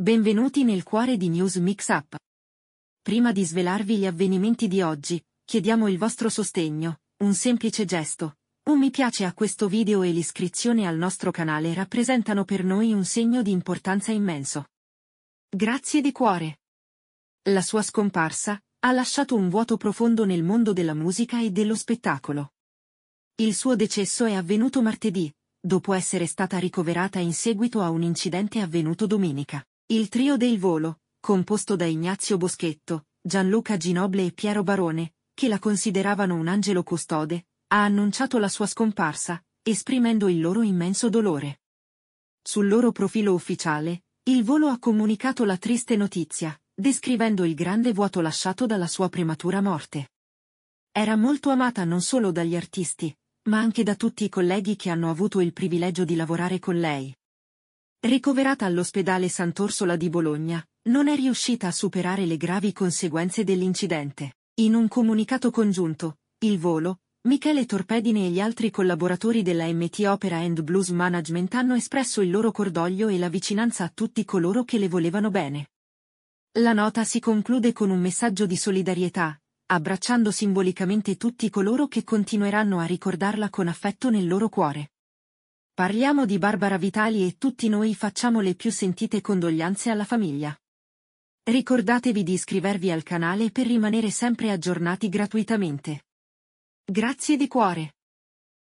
Benvenuti nel cuore di News Mix Up. Prima di svelarvi gli avvenimenti di oggi, chiediamo il vostro sostegno, un semplice gesto. Un mi piace a questo video e l'iscrizione al nostro canale rappresentano per noi un segno di importanza immenso. Grazie di cuore. La sua scomparsa ha lasciato un vuoto profondo nel mondo della musica e dello spettacolo. Il suo decesso è avvenuto martedì, dopo essere stata ricoverata in seguito a un incidente avvenuto domenica. Il trio del volo, composto da Ignazio Boschetto, Gianluca Ginoble e Piero Barone, che la consideravano un angelo custode, ha annunciato la sua scomparsa, esprimendo il loro immenso dolore. Sul loro profilo ufficiale, il volo ha comunicato la triste notizia, descrivendo il grande vuoto lasciato dalla sua prematura morte. Era molto amata non solo dagli artisti, ma anche da tutti i colleghi che hanno avuto il privilegio di lavorare con lei ricoverata all'ospedale Sant'Orsola di Bologna, non è riuscita a superare le gravi conseguenze dell'incidente. In un comunicato congiunto, il volo, Michele Torpedine e gli altri collaboratori della MT Opera and Blues Management hanno espresso il loro cordoglio e la vicinanza a tutti coloro che le volevano bene. La nota si conclude con un messaggio di solidarietà, abbracciando simbolicamente tutti coloro che continueranno a ricordarla con affetto nel loro cuore. Parliamo di Barbara Vitali e tutti noi facciamo le più sentite condoglianze alla famiglia. Ricordatevi di iscrivervi al canale per rimanere sempre aggiornati gratuitamente. Grazie di cuore.